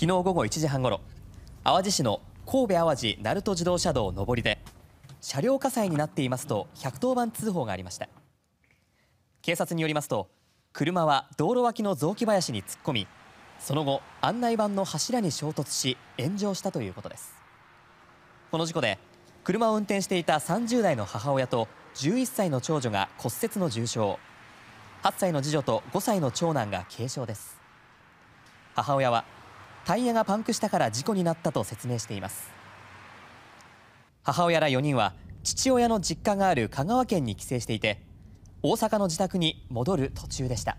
昨日午後1時半ごろ淡路市の神戸淡路鳴門自動車道上りで車両火災になっていますと110番通報がありました警察によりますと車は道路脇の雑木林に突っ込みその後案内板の柱に衝突し炎上したということですこの事故で車を運転していた30代の母親と11歳の長女が骨折の重傷8歳の次女と5歳の長男が軽傷です母親はタイヤがパンクしたから事故になったと説明しています母親ら4人は父親の実家がある香川県に帰省していて大阪の自宅に戻る途中でした